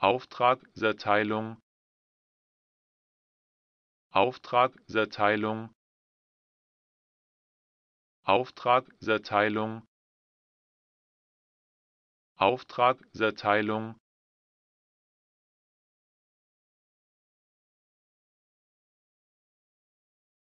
Auftragserteilung Auftragserteilung Auftragserteilung Auftragserteilung